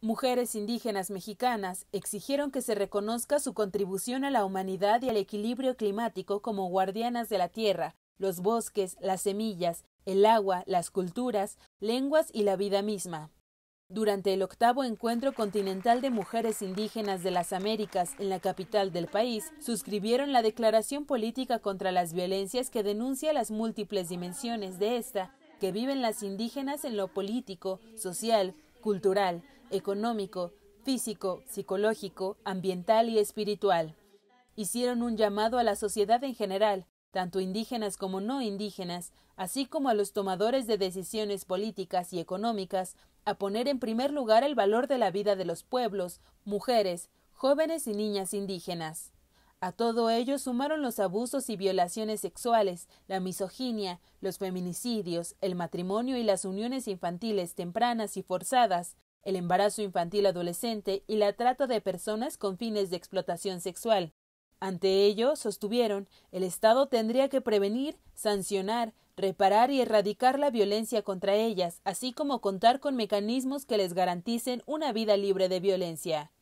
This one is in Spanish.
Mujeres indígenas mexicanas exigieron que se reconozca su contribución a la humanidad y al equilibrio climático como guardianas de la tierra, los bosques, las semillas, el agua, las culturas, lenguas y la vida misma. Durante el octavo encuentro continental de mujeres indígenas de las Américas en la capital del país, suscribieron la Declaración Política contra las Violencias que denuncia las múltiples dimensiones de esta que viven las indígenas en lo político, social, cultural, económico, físico, psicológico, ambiental y espiritual. Hicieron un llamado a la sociedad en general, tanto indígenas como no indígenas, así como a los tomadores de decisiones políticas y económicas, a poner en primer lugar el valor de la vida de los pueblos, mujeres, jóvenes y niñas indígenas. A todo ello sumaron los abusos y violaciones sexuales, la misoginia, los feminicidios, el matrimonio y las uniones infantiles tempranas y forzadas, el embarazo infantil adolescente y la trata de personas con fines de explotación sexual. Ante ello, sostuvieron, el Estado tendría que prevenir, sancionar, reparar y erradicar la violencia contra ellas, así como contar con mecanismos que les garanticen una vida libre de violencia.